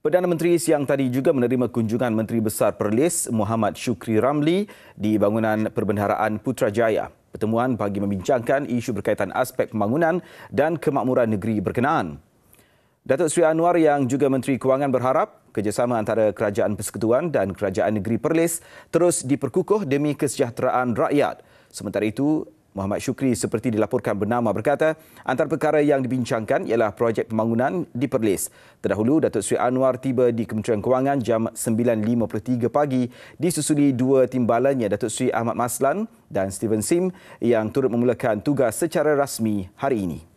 Perdana Menteri siang tadi juga menerima kunjungan Menteri Besar Perlis Muhammad Shukri Ramli di bangunan Perbendaharaan Putrajaya. Pertemuan bagi membincangkan isu berkaitan aspek pembangunan dan kemakmuran negeri berkenaan. Datuk Sri Anwar yang juga Menteri Kewangan berharap kerjasama antara Kerajaan Persekutuan dan Kerajaan Negeri Perlis terus diperkukuh demi kesejahteraan rakyat. Sementara itu, Muhammad Shukri seperti dilaporkan bernama berkata, antara perkara yang dibincangkan ialah projek pembangunan di Perlis. Terdahulu, Datuk Sri Anwar tiba di Kementerian Kewangan jam 9.53 pagi disusuli dua timbalannya Datuk Sri Ahmad Maslan dan Steven Sim yang turut memulakan tugas secara rasmi hari ini.